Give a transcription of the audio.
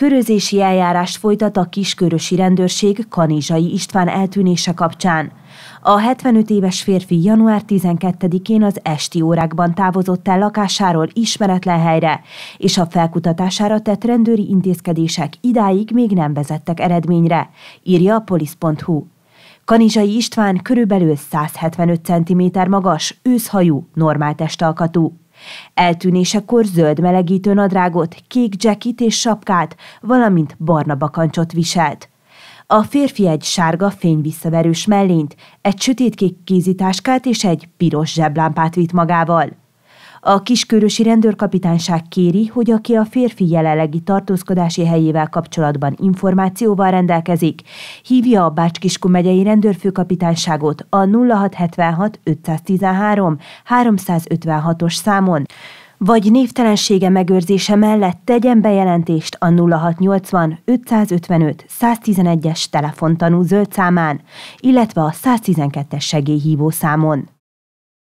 Körözési eljárást folytat a kiskörösi rendőrség Kanizsai István eltűnése kapcsán. A 75 éves férfi január 12-én az esti órákban távozott el lakásáról ismeretlen helyre, és a felkutatására tett rendőri intézkedések idáig még nem vezettek eredményre, írja a polisz.hu. Kanizsai István körülbelül 175 cm magas, őszhajú, normál testalkatú. Eltűnésekor zöld melegítő nadrágot, kék jackit és sapkát, valamint barna bakancsot viselt. A férfi egy sárga fényvisszaverős mellényt, egy sötétkék kézitáskát és egy piros zseblámpát vitt magával. A kiskörösi rendőrkapitányság kéri, hogy aki a férfi jelenlegi tartózkodási helyével kapcsolatban információval rendelkezik, hívja a Bácskiskú megyei rendőrfőkapitányságot a 0676 513 356-os számon, vagy névtelensége megőrzése mellett tegyen bejelentést a 0680 555 111-es telefontanú zöld számán, illetve a 112-es segélyhívó számon.